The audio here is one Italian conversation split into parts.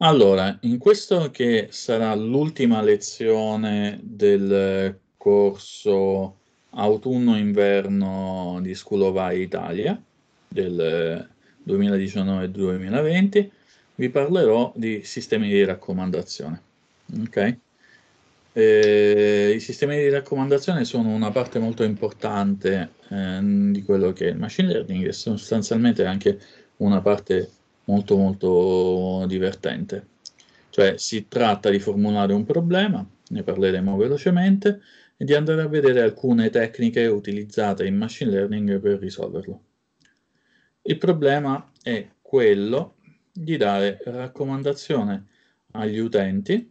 Allora, in questo che sarà l'ultima lezione del corso autunno-inverno di School of AI Italia del 2019-2020, vi parlerò di sistemi di raccomandazione. Okay? E, I sistemi di raccomandazione sono una parte molto importante eh, di quello che è il machine learning e sostanzialmente anche una parte molto molto divertente. Cioè si tratta di formulare un problema, ne parleremo velocemente, e di andare a vedere alcune tecniche utilizzate in machine learning per risolverlo. Il problema è quello di dare raccomandazione agli utenti,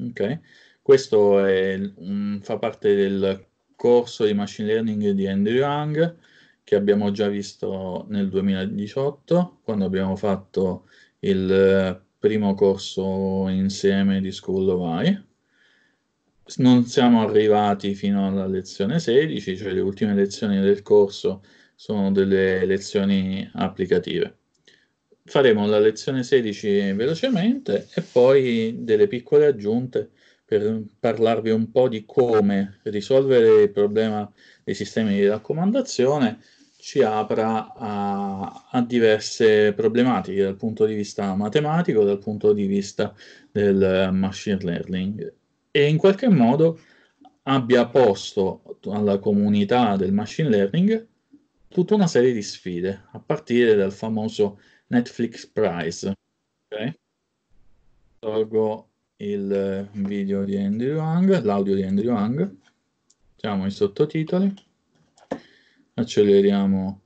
okay? questo è, um, fa parte del corso di machine learning di Andrew Hung, che abbiamo già visto nel 2018 quando abbiamo fatto il eh, primo corso insieme di School of Eye. Non siamo arrivati fino alla lezione 16, cioè le ultime lezioni del corso sono delle lezioni applicative. Faremo la lezione 16 velocemente e poi delle piccole aggiunte per parlarvi un po' di come risolvere il problema dei sistemi di raccomandazione ci apra a, a, diverse problematiche dal punto di vista matematico, dal punto di vista del eh, machine learning e in qualche modo abbia posto alla comunità del machine learning tutta una serie di sfide, a partire dal famoso Netflix Prize. Okay? Tolgo il eh, video di Andrew Hang, l'audio di Andrew Hang, facciamo i sottotitoli acceleriamo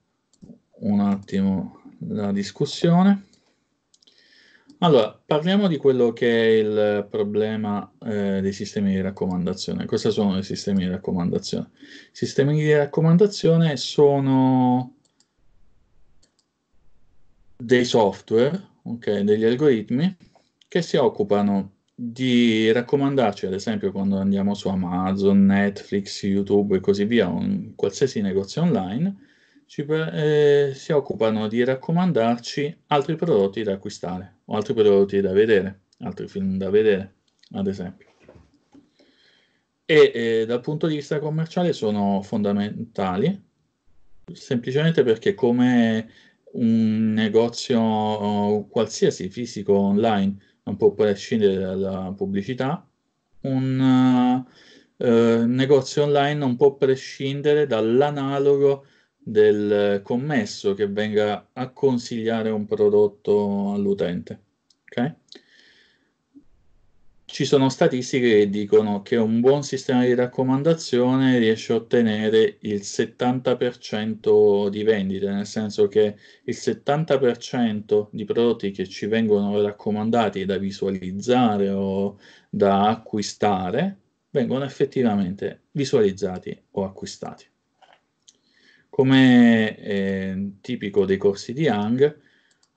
un attimo la discussione. Allora, parliamo di quello che è il problema eh, dei sistemi di raccomandazione. Cosa sono i sistemi di raccomandazione. I sistemi di raccomandazione sono dei software, okay, degli algoritmi che si occupano di raccomandarci, ad esempio, quando andiamo su Amazon, Netflix, YouTube e così via, un qualsiasi negozio online, ci, eh, si occupano di raccomandarci altri prodotti da acquistare o altri prodotti da vedere, altri film da vedere, ad esempio. E eh, dal punto di vista commerciale sono fondamentali, semplicemente perché come un negozio qualsiasi fisico online non può prescindere dalla pubblicità, un eh, eh, negozio online non può prescindere dall'analogo del commesso che venga a consigliare un prodotto all'utente. Okay? ci sono statistiche che dicono che un buon sistema di raccomandazione riesce a ottenere il 70% di vendite, nel senso che il 70% di prodotti che ci vengono raccomandati da visualizzare o da acquistare vengono effettivamente visualizzati o acquistati. Come eh, tipico dei corsi di Young,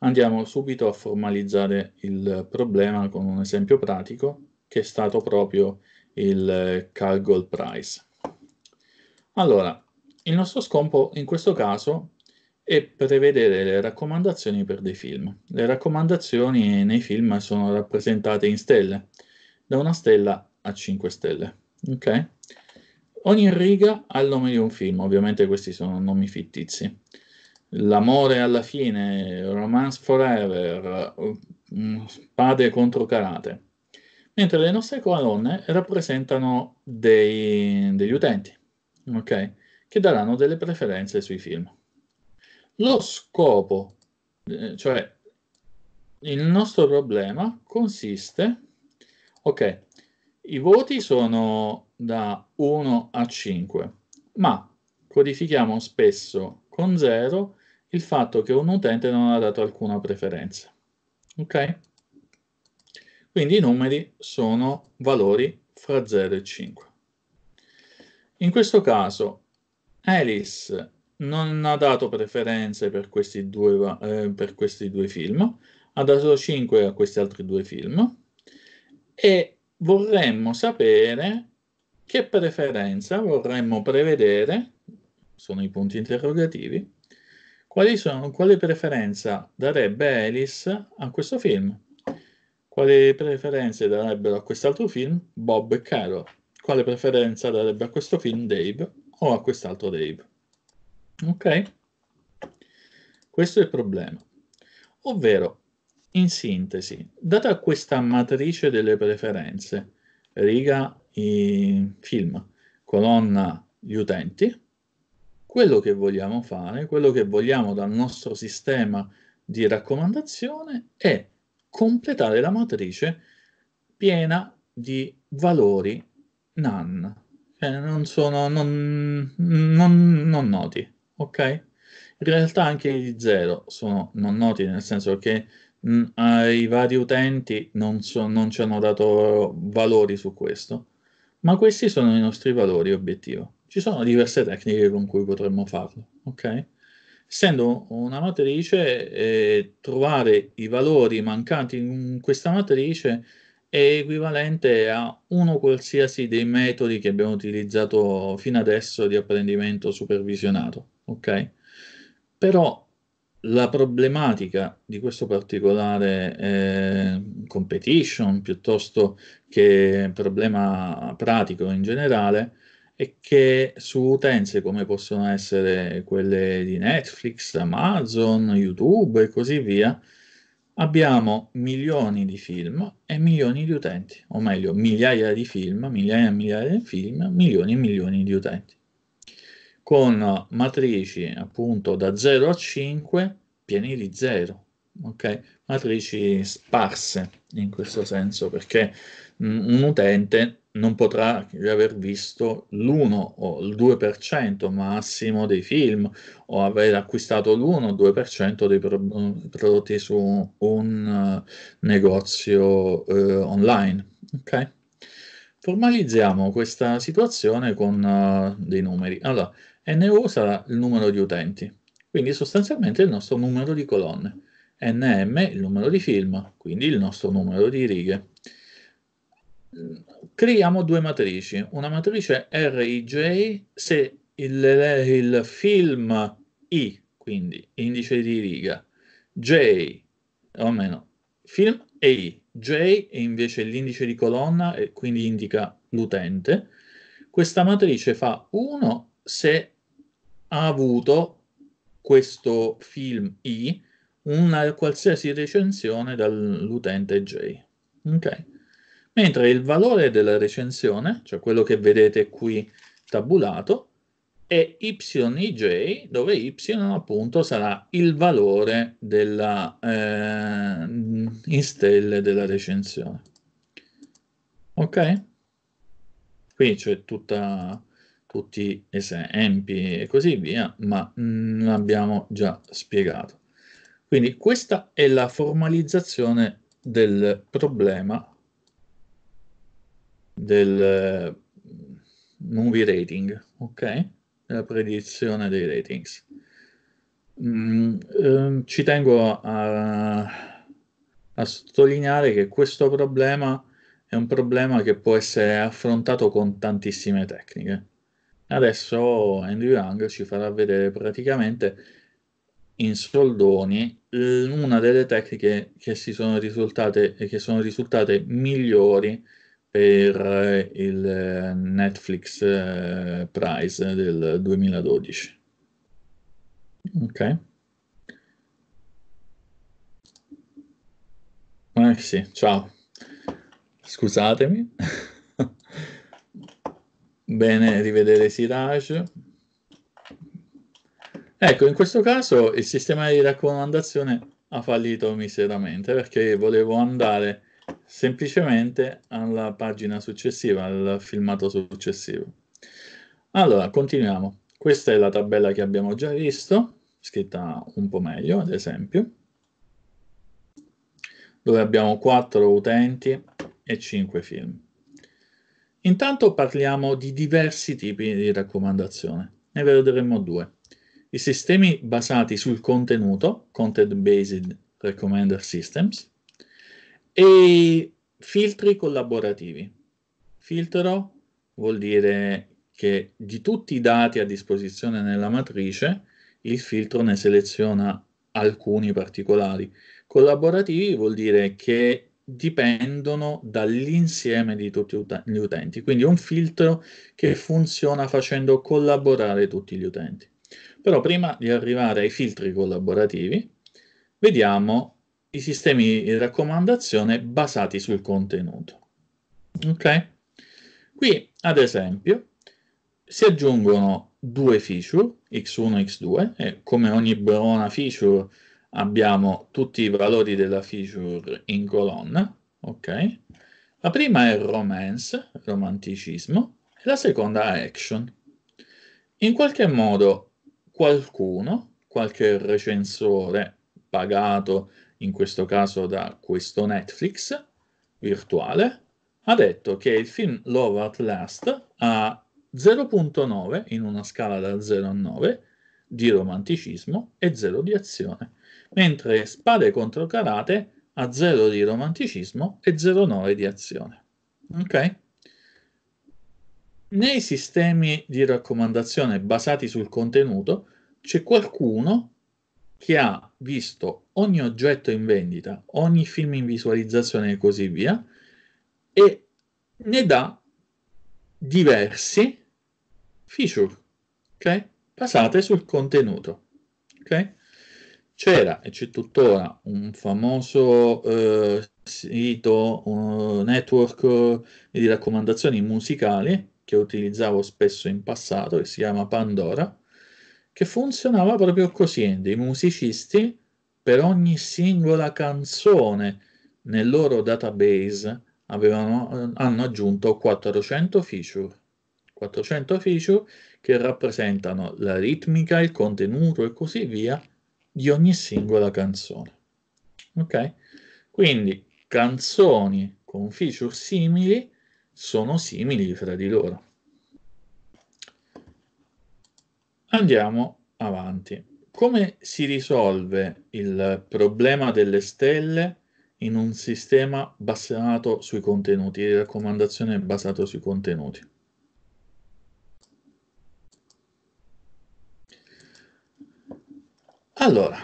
Andiamo subito a formalizzare il problema con un esempio pratico che è stato proprio il eh, Cargol price. Allora, il nostro scopo in questo caso è prevedere le raccomandazioni per dei film. Le raccomandazioni nei film sono rappresentate in stelle, da una stella a 5 stelle. Okay? Ogni riga ha il nome di un film, ovviamente questi sono nomi fittizi. L'amore alla fine, Romance Forever, mm, Spade contro Karate. Mentre le nostre colonne rappresentano dei, degli utenti, ok? Che daranno delle preferenze sui film. Lo scopo, eh, cioè il nostro problema consiste, ok, i voti sono da 1 a 5, ma codifichiamo spesso con 0 il fatto che un utente non ha dato alcuna preferenza. Ok? Quindi i numeri sono valori fra 0 e 5. In questo caso Alice non ha dato preferenze per questi due, eh, per questi due film, ha dato 5 a questi altri due film e vorremmo sapere che preferenza vorremmo prevedere, sono i punti interrogativi, quali sono, quale preferenza darebbe Alice a questo film? Quali preferenze darebbero a quest'altro film Bob e Carol? Quale preferenza darebbe a questo film Dave o a quest'altro Dave? Ok? Questo è il problema. Ovvero, in sintesi, data questa matrice delle preferenze, riga i film, colonna gli utenti, quello che vogliamo fare, quello che vogliamo dal nostro sistema di raccomandazione è completare la matrice piena di valori NaN, che cioè, non sono non, non, non noti, ok? In realtà anche i zero sono non noti, nel senso che mh, mm, ai vari utenti non, so, non ci hanno dato valori su questo, ma questi sono i nostri valori obiettivo. Ci sono diverse tecniche con cui potremmo farlo, ok? Essendo una matrice, eh, trovare i valori mancanti in questa matrice è equivalente a uno qualsiasi dei metodi che abbiamo utilizzato fino adesso di apprendimento supervisionato, ok? Però la problematica di questo particolare eh, competition piuttosto che problema pratico in generale e che su utenze come possono essere quelle di Netflix, Amazon, YouTube e così via, abbiamo milioni di film e milioni di utenti, o meglio, migliaia di film, migliaia e migliaia di film, milioni e milioni di utenti, con matrici appunto da 0 a 5 pieni di 0. Ok, matrici sparse in questo senso perché un utente non potrà aver visto l'1 o il 2% massimo dei film o aver acquistato l'1 o il 2% dei pro- prodotti su un uh, negozio uh, online. Ok? Formalizziamo questa situazione con uh, dei numeri. Allora, NU sarà il numero di utenti, quindi sostanzialmente il nostro numero di colonne. NM il numero di film, quindi il nostro numero di righe creiamo due matrici, una matrice Rij se il, il film I, quindi indice di riga, J, o meno, film e I, J è invece l'indice di colonna e quindi indica l'utente, questa matrice fa 1 se ha avuto questo film I una qualsiasi recensione dall'utente J. Okay mentre il valore della recensione, cioè quello che vedete qui tabulato, è yj, dove y appunto sarà il valore della, eh, in stelle della recensione. Ok? Qui c'è tutta, tutti esempi e così via, ma l'abbiamo già spiegato. Quindi questa è la formalizzazione del problema del eh, movie rating, ok? La predizione dei ratings. Mm, eh, ci tengo a, a sottolineare che questo problema è un problema che può essere affrontato con tantissime tecniche. Adesso Andrew Young ci farà vedere praticamente in soldoni una delle tecniche che si sono risultate, che sono risultate migliori per eh, il eh, Netflix eh, Prize del 2012. Ok. Eh sì, ciao. Scusatemi. Bene rivedere Siraj. Ecco, in questo caso il sistema di raccomandazione ha fallito miseramente perché volevo andare semplicemente alla pagina successiva, al filmato successivo. Allora, continuiamo. Questa è la tabella che abbiamo già visto, scritta un po' meglio, ad esempio, dove abbiamo 4 utenti e 5 film. Intanto parliamo di diversi tipi di raccomandazione, ne vedremo due. I sistemi basati sul contenuto, Content Based Recommender Systems, e filtri collaborativi. Filtro vuol dire che di tutti i dati a disposizione nella matrice, il filtro ne seleziona alcuni particolari. Collaborativi vuol dire che dipendono dall'insieme di tutti gli utenti, quindi un filtro che funziona facendo collaborare tutti gli utenti. Però prima di arrivare ai filtri collaborativi, vediamo i sistemi di raccomandazione basati sul contenuto. Ok? Qui, ad esempio, si aggiungono due feature, x1 e x2, e come ogni buona feature abbiamo tutti i valori della feature in colonna, ok? La prima è romance, romanticismo, e la seconda è action. In qualche modo qualcuno, qualche recensore pagato in questo caso da questo Netflix virtuale, ha detto che il film Love at Last ha 0.9 in una scala da 0 a 9 di romanticismo e 0 di azione, mentre Spade contro Karate ha 0 di romanticismo e 0,9 di azione. Ok? Nei sistemi di raccomandazione basati sul contenuto c'è qualcuno che ha visto ogni oggetto in vendita, ogni film in visualizzazione e così via, e ne dà diversi feature, ok? Basate sul contenuto, ok? C'era e c'è tuttora un famoso eh, sito, un network eh, di raccomandazioni musicali che utilizzavo spesso in passato, che si chiama Pandora, che funzionava proprio così, dei musicisti per ogni singola canzone nel loro database avevano, eh, hanno aggiunto 400 feature. 400 feature che rappresentano la ritmica, il contenuto e così via di ogni singola canzone. Ok? Quindi canzoni con feature simili sono simili fra di loro. Andiamo avanti. Come si risolve il problema delle stelle in un sistema basato sui contenuti, di raccomandazione basato sui contenuti? Allora,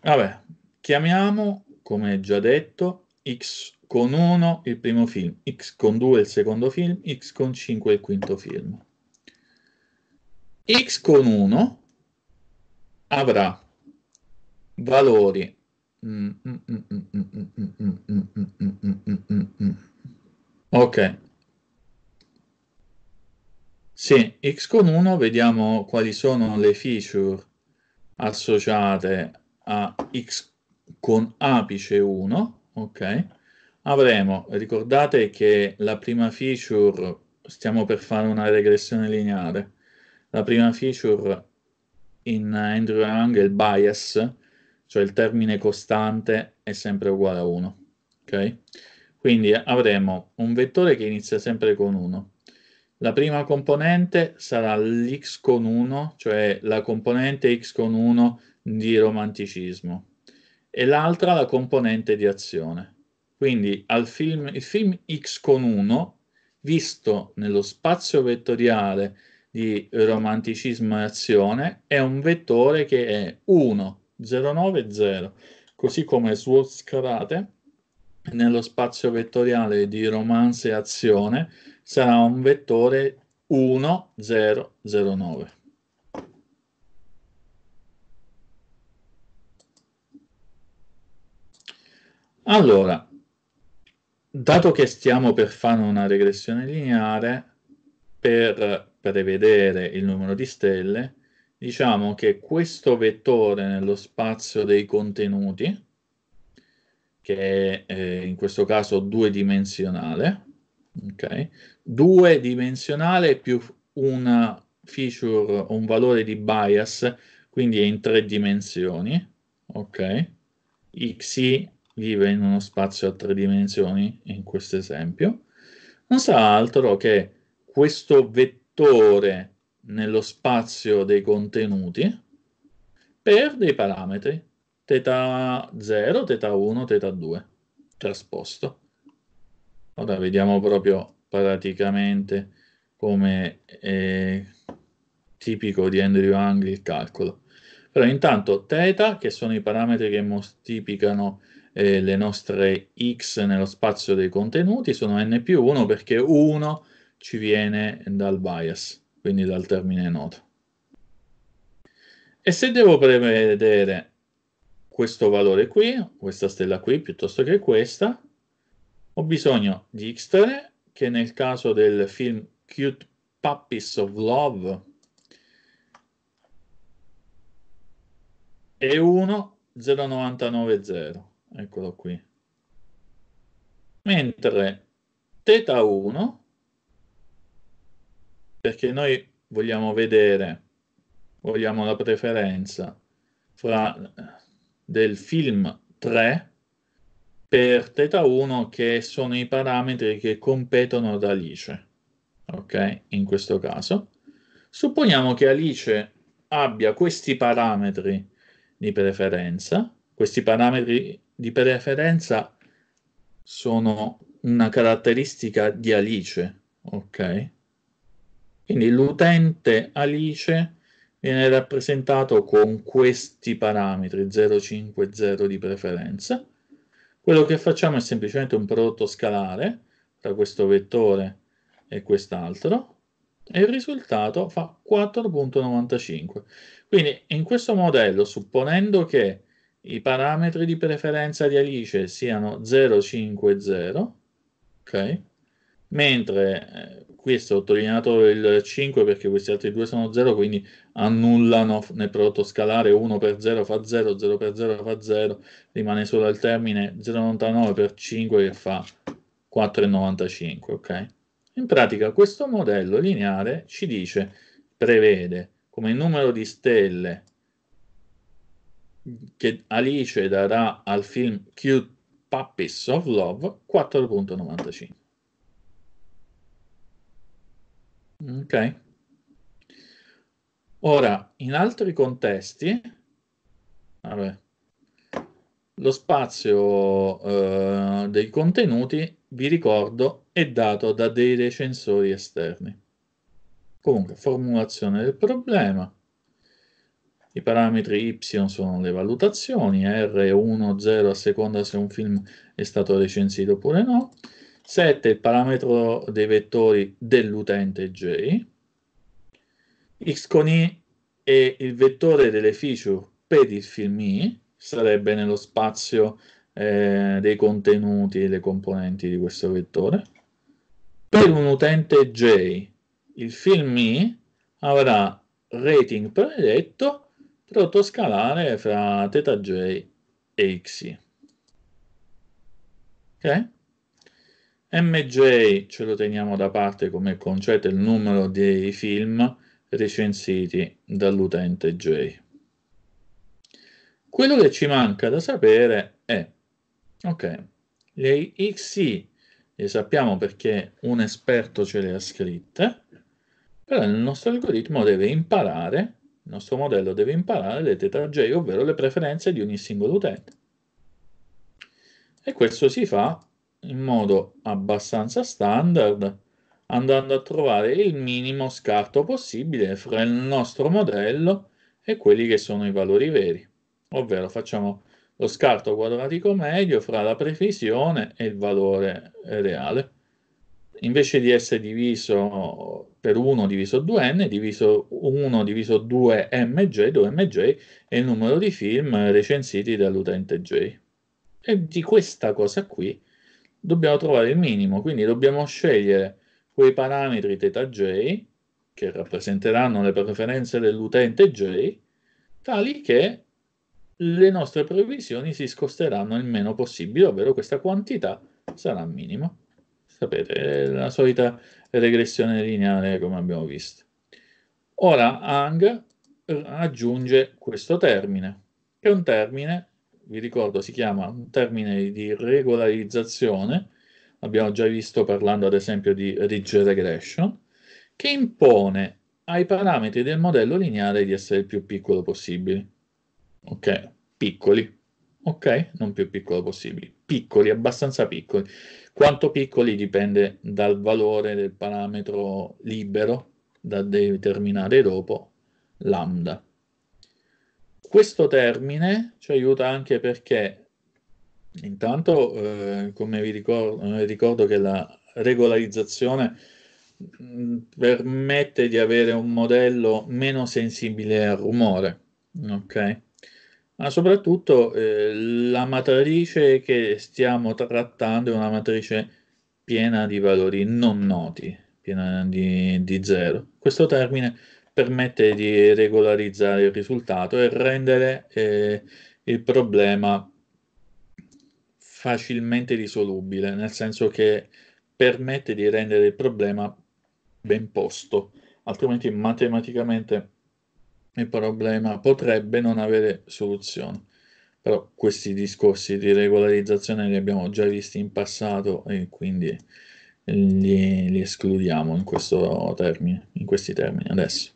vabbè, chiamiamo, come già detto, x con 1 il primo film, x con 2 il secondo film, x con 5 il quinto film x con 1 avrà valori ok sì, x con 1 vediamo quali sono le feature associate a x con apice 1 ok avremo ricordate che la prima feature stiamo per fare una regressione lineare la prima feature in Andrew Young è il bias, cioè il termine costante è sempre uguale a 1. Okay? Quindi avremo un vettore che inizia sempre con 1. La prima componente sarà l'x con 1, cioè la componente x con 1 di romanticismo, e l'altra la componente di azione. Quindi film, il film x con 1, visto nello spazio vettoriale di romanticismo e azione, è un vettore che è 1, 0, 9, 0, così come Swords Karate nello spazio vettoriale di romanzo e azione sarà un vettore 1, 0, 0, 9. Allora, dato che stiamo per fare una regressione lineare, per prevedere il numero di stelle, diciamo che questo vettore nello spazio dei contenuti, che è eh, in questo caso due dimensionale, okay? due dimensionale più una feature, un valore di bias, quindi è in tre dimensioni, ok? Xi vive in uno spazio a tre dimensioni in questo esempio, non sarà altro che questo vettore vettore nello spazio dei contenuti per dei parametri θ0, θ1, θ2 trasposto. Ora vediamo proprio praticamente come è tipico di Andrew Angli il calcolo. Però intanto θ, che sono i parametri che moltiplicano eh, le nostre x nello spazio dei contenuti, sono n più 1 perché 1 ci viene dal bias, quindi dal termine noto. E se devo prevedere questo valore qui, questa stella qui, piuttosto che questa, ho bisogno di X3, che nel caso del film Cute Puppies of Love è 1,0990, eccolo qui. Mentre θ1 perché noi vogliamo vedere, vogliamo la preferenza fra eh, del film 3 per Teta 1 che sono i parametri che competono ad Alice, ok? In questo caso. Supponiamo che Alice abbia questi parametri di preferenza, questi parametri di preferenza sono una caratteristica di Alice, ok? Quindi l'utente Alice viene rappresentato con questi parametri 0, 5, 0 di preferenza. Quello che facciamo è semplicemente un prodotto scalare tra questo vettore e quest'altro e il risultato fa 4.95. Quindi in questo modello, supponendo che i parametri di preferenza di Alice siano 0, 5, 0, ok? mentre eh, qui è sottolineato il 5 perché questi altri due sono 0, quindi annullano nel prodotto scalare 1 per 0 fa 0, 0 per 0 fa 0, rimane solo il termine 0,99 per 5 che fa 4,95, ok? In pratica questo modello lineare ci dice, prevede come numero di stelle che Alice darà al film Cute Puppies of Love 4.95. Ok. Ora, in altri contesti, vabbè, lo spazio eh, dei contenuti, vi ricordo, è dato da dei recensori esterni. Comunque, formulazione del problema. I parametri Y sono le valutazioni, R1, 0 a seconda se un film è stato recensito oppure no. 7 il parametro dei vettori dell'utente J, x con i e il vettore delle feature per il film i sarebbe nello spazio eh, dei contenuti e le componenti di questo vettore. Per un utente J il film i avrà rating predetto prodotto scalare fra θj e xi. Ok? MJ ce lo teniamo da parte come concetto il numero dei film recensiti dall'utente J. Quello che ci manca da sapere è, ok, le XI le sappiamo perché un esperto ce le ha scritte, però il nostro algoritmo deve imparare, il nostro modello deve imparare le teta J, ovvero le preferenze di ogni singolo utente. E questo si fa in modo abbastanza standard andando a trovare il minimo scarto possibile fra il nostro modello e quelli che sono i valori veri, ovvero facciamo lo scarto quadratico medio fra la previsione e il valore reale. Invece di essere diviso per 1 diviso 2n, diviso 1 diviso 2mj, 2 mj è il numero di film recensiti dall'utente j. E di questa cosa qui dobbiamo trovare il minimo, quindi dobbiamo scegliere quei parametri j che rappresenteranno le preferenze dell'utente j, tali che le nostre previsioni si scosteranno il meno possibile, ovvero questa quantità sarà minima. Sapete, è la solita regressione lineare come abbiamo visto. Ora Hang aggiunge questo termine, che è un termine vi ricordo, si chiama un termine di regolarizzazione, abbiamo già visto parlando ad esempio di ridge regression, che impone ai parametri del modello lineare di essere il più piccolo possibile. Ok, piccoli, ok? Non più piccolo possibile, piccoli, abbastanza piccoli. Quanto piccoli dipende dal valore del parametro libero da determinare dopo lambda questo termine ci aiuta anche perché intanto, eh, come vi ricordo, eh, ricordo che la regolarizzazione mh, mm, permette di avere un modello meno sensibile al rumore, ok? Ma soprattutto eh, la matrice che stiamo trattando è una matrice piena di valori non noti, piena di, di zero. Questo termine permette di regolarizzare il risultato e rendere eh, il problema facilmente risolubile, nel senso che permette di rendere il problema ben posto, altrimenti matematicamente il problema potrebbe non avere soluzione. Però questi discorsi di regolarizzazione li abbiamo già visti in passato e quindi eh, li, li escludiamo in, termine, in questi termini adesso.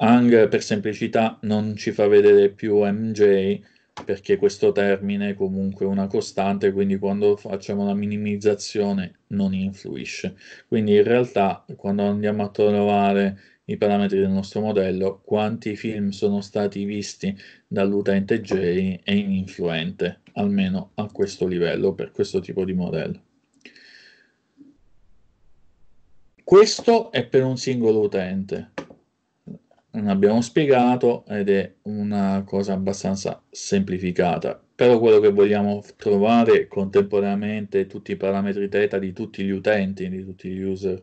Hang per semplicità non ci fa vedere più MJ perché questo termine è comunque una costante, quindi quando facciamo la minimizzazione non influisce. Quindi in realtà quando andiamo a trovare i parametri del nostro modello, quanti film sono stati visti dall'utente J è influente, almeno a questo livello, per questo tipo di modello. Questo è per un singolo utente, non abbiamo spiegato ed è una cosa abbastanza semplificata. Però quello che vogliamo trovare contemporaneamente tutti i parametri teta di tutti gli utenti, di tutti gli user.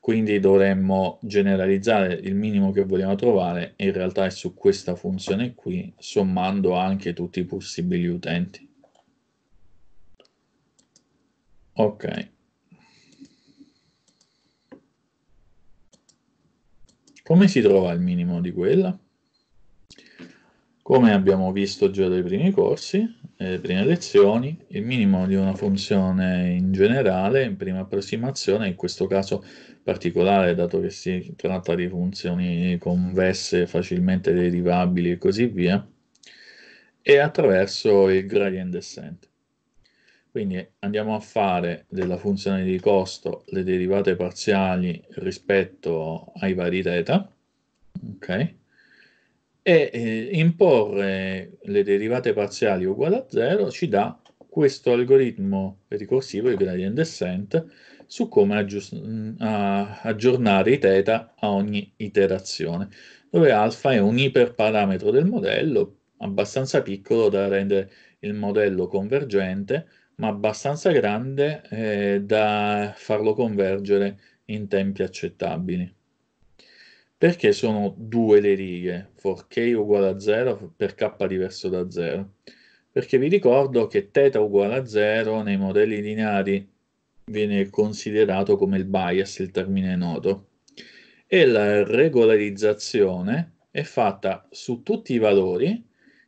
Quindi dovremmo generalizzare il minimo che vogliamo trovare, in realtà è su questa funzione qui, sommando anche tutti i possibili utenti. Ok. Come si trova il minimo di quella? Come abbiamo visto già dai primi corsi, le eh, prime lezioni, il minimo di una funzione in generale, in prima approssimazione, in questo caso particolare, dato che si tratta di funzioni convesse, facilmente derivabili e così via, è attraverso il gradient descent. Quindi andiamo a fare della funzione di costo le derivate parziali rispetto ai vari θ, ok? E eh, imporre le derivate parziali uguali a 0 ci dà questo algoritmo ricorsivo, il gradient descent, su come mm, aggiornare i θ a ogni iterazione, dove alfa è un iperparametro del modello abbastanza piccolo da rendere il modello convergente, ma abbastanza grande eh, da farlo convergere in tempi accettabili. Perché sono due le righe, for k uguale a 0 per k diverso da 0? Perché vi ricordo che teta uguale a 0 nei modelli lineari viene considerato come il bias, il termine noto, e la regolarizzazione è fatta su tutti i valori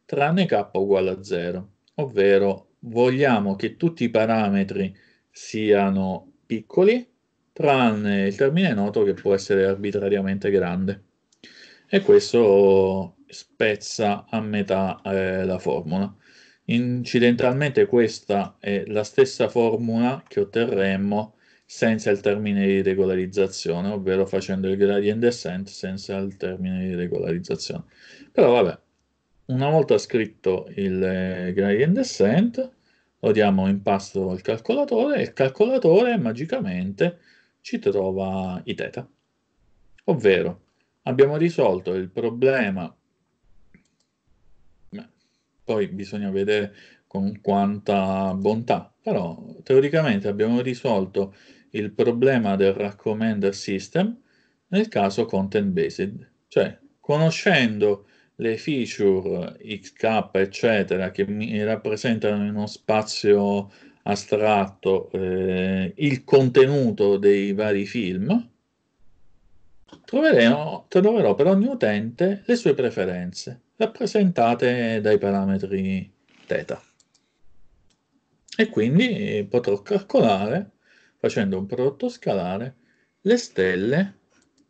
tranne k uguale a 0, ovvero vogliamo che tutti i parametri siano piccoli, tranne il termine noto che può essere arbitrariamente grande. E questo spezza a metà eh, la formula. Incidentalmente questa è la stessa formula che otterremmo senza il termine di regolarizzazione, ovvero facendo il gradient descent senza il termine di regolarizzazione. Però vabbè, una volta scritto il eh, gradient descent, lo diamo in pasto al calcolatore e il calcolatore magicamente ci trova i teta. Ovvero, abbiamo risolto il problema, Beh, poi bisogna vedere con quanta bontà, però teoricamente abbiamo risolto il problema del recommender system nel caso content based, cioè conoscendo le feature XK, eccetera, che mi rappresentano in uno spazio astratto eh, il contenuto dei vari film, troverò per ogni utente le sue preferenze, rappresentate dai parametri θ. E quindi potrò calcolare, facendo un prodotto scalare, le stelle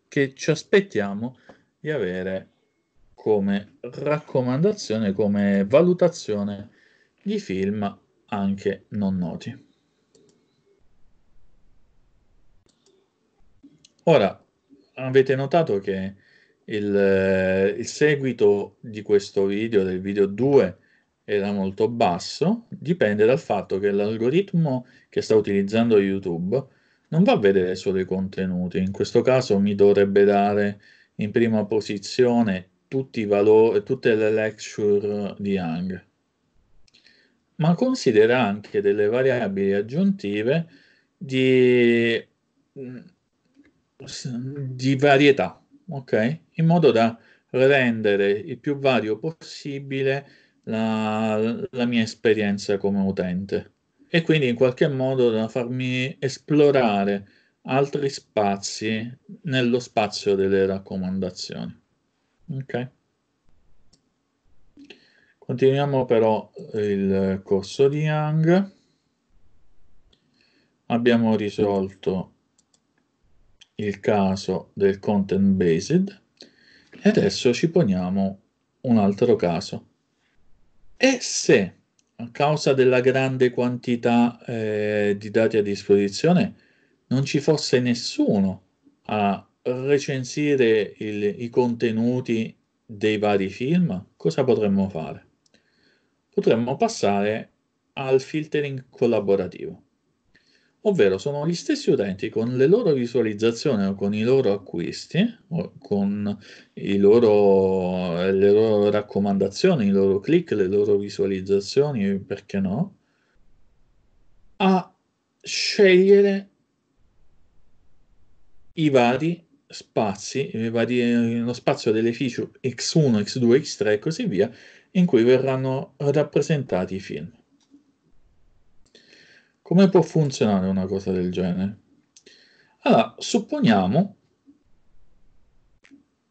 che ci aspettiamo di avere come raccomandazione, come valutazione di film anche non noti. Ora, avete notato che il, il, seguito di questo video, del video 2, era molto basso, dipende dal fatto che l'algoritmo che sta utilizzando YouTube non va a vedere solo i contenuti, in questo caso mi dovrebbe dare in prima posizione tutti i valori, tutte le lecture di Young, ma considera anche delle variabili aggiuntive di, di varietà, ok? In modo da rendere il più vario possibile la, la mia esperienza come utente e quindi in qualche modo da farmi esplorare altri spazi nello spazio delle raccomandazioni. Ok. Continuiamo però il corso di Young. Abbiamo risolto il caso del content based e adesso ci poniamo un altro caso. E se a causa della grande quantità eh, di dati a disposizione non ci fosse nessuno a recensire il, i contenuti dei vari film, cosa potremmo fare? Potremmo passare al filtering collaborativo, ovvero sono gli stessi utenti con le loro visualizzazioni o con i loro acquisti, o con loro, le loro raccomandazioni, i loro click, le loro visualizzazioni, perché no, a scegliere i vari spazi, lo eh, eh, spazio delle feature X1, X2, X3 e così via, in cui verranno rappresentati i film. Come può funzionare una cosa del genere? Allora, supponiamo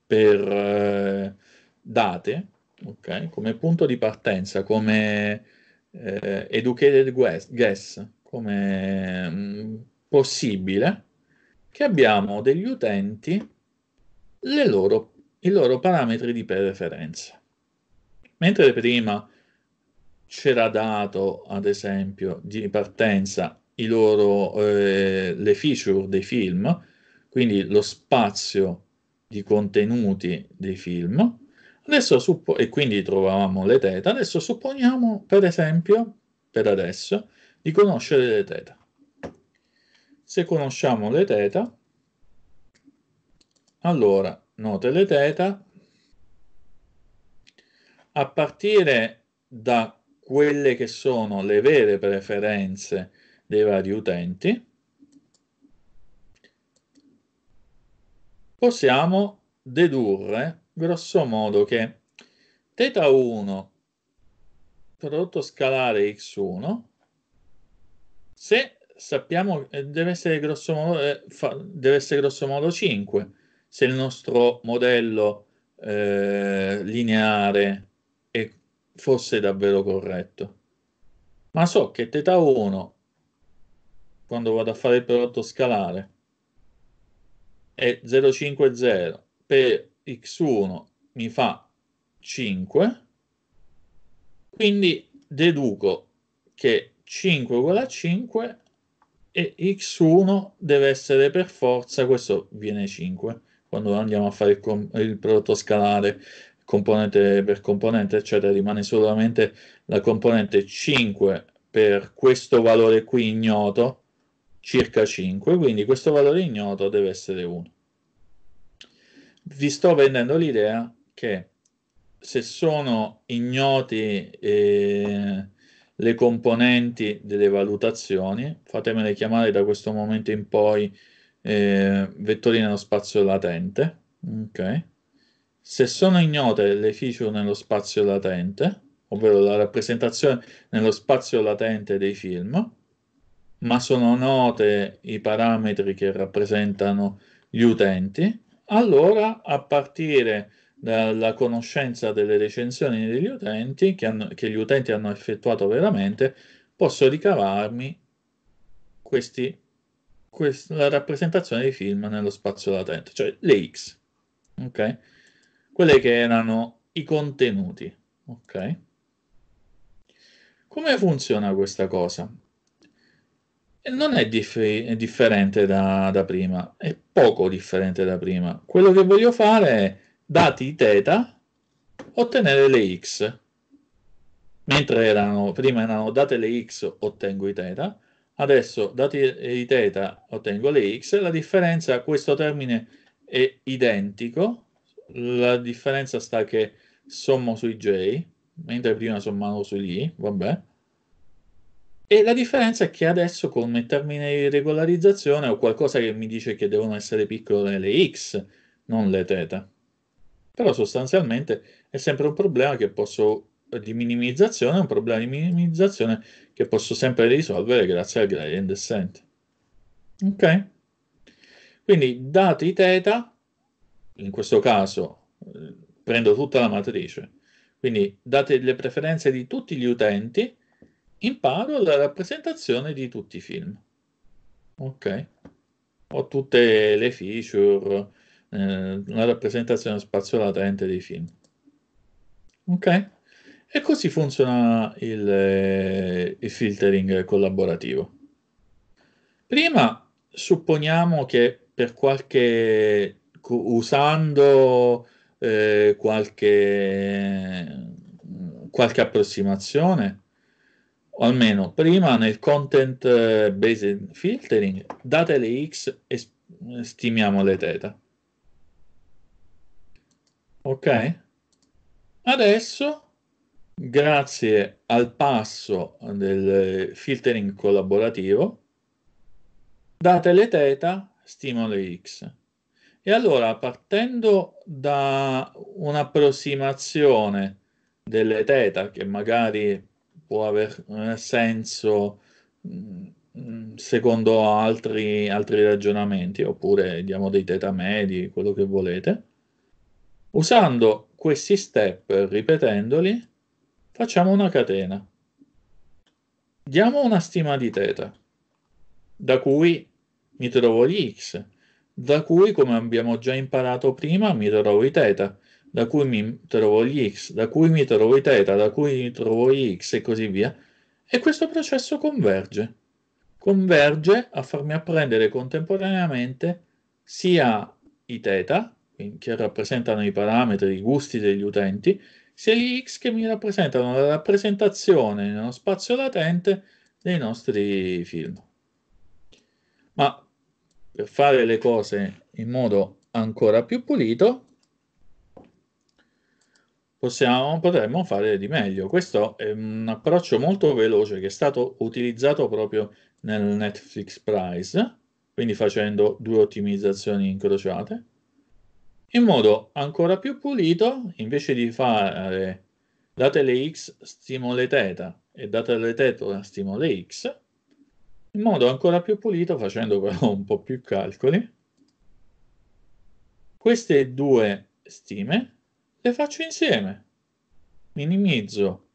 per eh, date, okay, come punto di partenza, come eh, educated guess, guess come mh, mm, possibile, che abbiamo degli utenti loro, i loro parametri di preferenza. Mentre prima c'era dato, ad esempio, di partenza i loro, eh, le feature dei film, quindi lo spazio di contenuti dei film, adesso suppo- e quindi trovavamo le teta, adesso supponiamo, per esempio, per adesso, di conoscere le teta. Se conosciamo le teta, allora, note le teta, a partire da quelle che sono le vere preferenze dei vari utenti, possiamo dedurre grosso modo che θ 1 prodotto scalare x1 se sappiamo che eh, deve essere grossomodo, eh, deve essere grossomodo 5 se il nostro modello eh, lineare è, fosse davvero corretto. Ma so che θ 1, quando vado a fare il prodotto scalare, è 0,50 per x1 mi fa 5, quindi deduco che 5 uguale a 5 e x1 deve essere per forza, questo viene 5, quando andiamo a fare il, com- il prodotto scalare componente per componente, eccetera, rimane solamente la componente 5 per questo valore qui ignoto, circa 5, quindi questo valore ignoto deve essere 1. Vi sto vendendo l'idea che se sono ignoti... Eh, le componenti delle valutazioni, fatemele chiamare da questo momento in poi eh, vettori nello spazio latente, okay. se sono ignote le feature nello spazio latente, ovvero la rappresentazione nello spazio latente dei film, ma sono note i parametri che rappresentano gli utenti, allora a partire la, conoscenza delle recensioni degli utenti che, hanno, che gli utenti hanno effettuato veramente, posso ricavarmi questi, quest, la rappresentazione dei film nello spazio latente, cioè le X, ok? Quelle che erano i contenuti, ok? Come funziona questa cosa? Non è, diffi- è differente da, da prima, è poco differente da prima. Quello che voglio fare è dati i θ, ottenere le x. Mentre erano, prima erano date le x, ottengo i θ, adesso dati i θ, ottengo le x. La differenza, questo termine è identico, la differenza sta che sommo sui j, mentre prima sommavo sugli i, vabbè. E la differenza è che adesso con il termine di regolarizzazione ho qualcosa che mi dice che devono essere piccole le x, non le teta però sostanzialmente è sempre un problema che posso di minimizzazione, è un problema di minimizzazione che posso sempre risolvere grazie al gradient descent. Ok? Quindi dati θ, in questo caso eh, prendo tutta la matrice, quindi date le preferenze di tutti gli utenti, imparo la rappresentazione di tutti i film. Ok? Ho tutte le feature, eh, la rappresentazione spazio-latente dei film. Ok? E così funziona il, eh, il filtering collaborativo. Prima supponiamo che per qualche usando eh, qualche, qualche approssimazione, o almeno prima nel content eh, based filtering, date le x e stimiamo le teta. Ok. Adesso, grazie al passo del filtering collaborativo, date le θ, stimolo x. E allora, partendo da un'approssimazione delle θ, che magari può avere eh, senso mm, secondo altri, altri ragionamenti, oppure diamo dei θ medi, quello che volete, Usando questi step, ripetendoli, facciamo una catena. Diamo una stima di teta, da cui mi trovo gli x, da cui, come abbiamo già imparato prima, mi trovo i teta, da cui mi trovo gli x, da cui mi trovo i teta, da cui mi trovo gli x e così via. E questo processo converge. Converge a farmi apprendere contemporaneamente sia i teta, che rappresentano i parametri, i gusti degli utenti, sia gli X che mi rappresentano la rappresentazione nello spazio latente dei nostri film. Ma per fare le cose in modo ancora più pulito, possiamo, potremmo fare di meglio. Questo è un approccio molto veloce che è stato utilizzato proprio nel Netflix Prize, quindi facendo due ottimizzazioni incrociate in modo ancora più pulito, invece di fare date le x stimole teta e date datele θ stimole x, in modo ancora più pulito, facendo però un po' più calcoli, queste due stime le faccio insieme. Minimizzo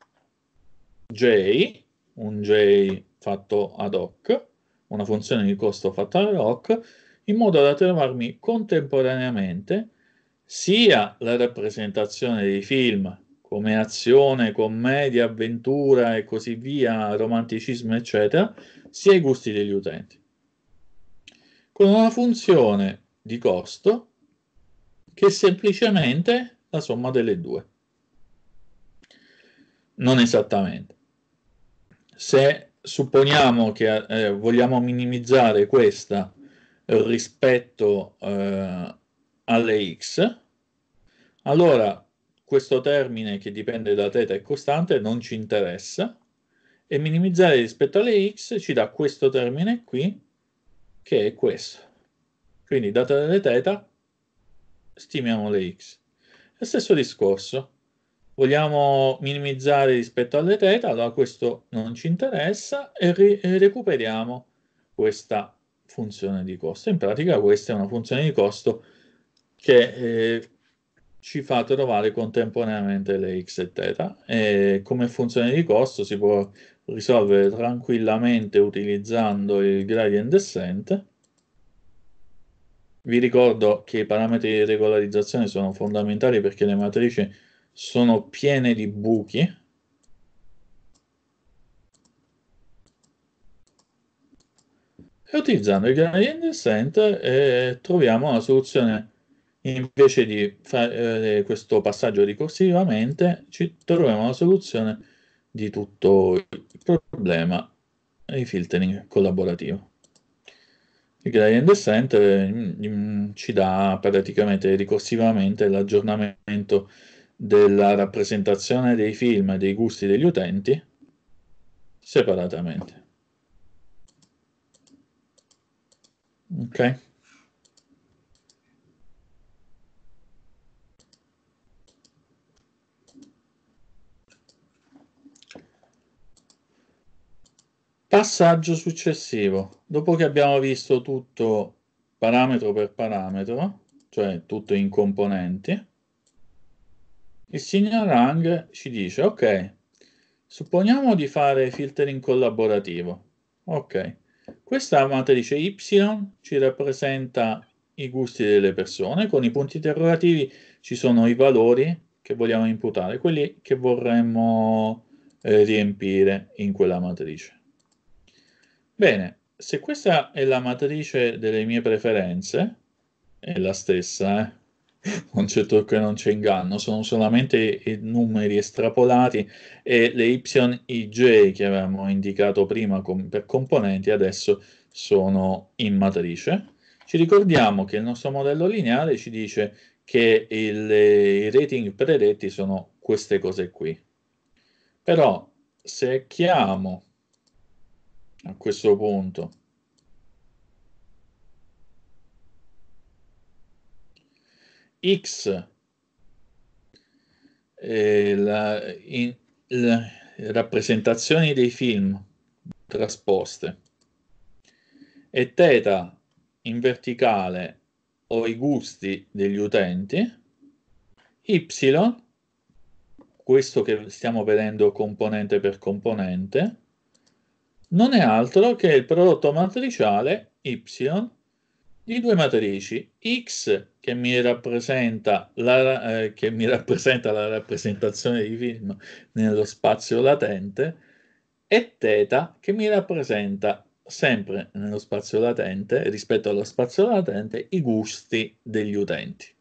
j, un j fatto ad hoc, una funzione di costo fatta ad hoc, in modo da trovarmi contemporaneamente sia la rappresentazione dei film come azione, commedia, avventura e così via, romanticismo, eccetera, sia i gusti degli utenti. Con una funzione di costo che è semplicemente la somma delle due. Non esattamente. Se supponiamo che eh, vogliamo minimizzare questa rispetto eh, alle x, allora questo termine che dipende da θ è costante non ci interessa e minimizzare rispetto alle x ci dà questo termine qui che è questo. Quindi data delle θ stimiamo le x. E stesso discorso. Vogliamo minimizzare rispetto alle θ, allora questo non ci interessa e, e recuperiamo questa funzione di costo. In pratica questa è una funzione di costo che eh, ci fa trovare contemporaneamente le x e teta e come funzione di costo si può risolvere tranquillamente utilizzando il gradient descent. Vi ricordo che i parametri di regolarizzazione sono fondamentali perché le matrici sono piene di buchi. E utilizzando il gradient descent eh, troviamo la soluzione invece di fare eh, questo passaggio ricorsivamente, ci troviamo una soluzione di tutto il problema di filtering collaborativo. Il gradient descent eh, mm, mm, ci dà praticamente ricorsivamente l'aggiornamento della rappresentazione dei film e dei gusti degli utenti separatamente. Ok. Passaggio successivo. Dopo che abbiamo visto tutto parametro per parametro, cioè tutto in componenti, il signor Rang ci dice, ok, supponiamo di fare filtering collaborativo. Ok, questa matrice Y ci rappresenta i gusti delle persone, con i punti interrogativi ci sono i valori che vogliamo imputare, quelli che vorremmo eh, riempire in quella matrice. Bene, se questa è la matrice delle mie preferenze, è la stessa, eh? non c'è trucco e non c'è inganno, sono solamente i numeri estrapolati e le yj che avevamo indicato prima com- per componenti adesso sono in matrice. Ci ricordiamo che il nostro modello lineare ci dice che il, i rating predetti sono queste cose qui. Però se chiamo a questo punto. X eh, la, in, la, rappresentazioni dei film trasposte e teta in verticale o i gusti degli utenti, y, questo che stiamo vedendo componente per componente, non è altro che il prodotto matriciale y di due matrici x che mi rappresenta la, eh, che mi rappresenta la rappresentazione di film nello spazio latente e teta che mi rappresenta sempre nello spazio latente rispetto allo spazio latente i gusti degli utenti.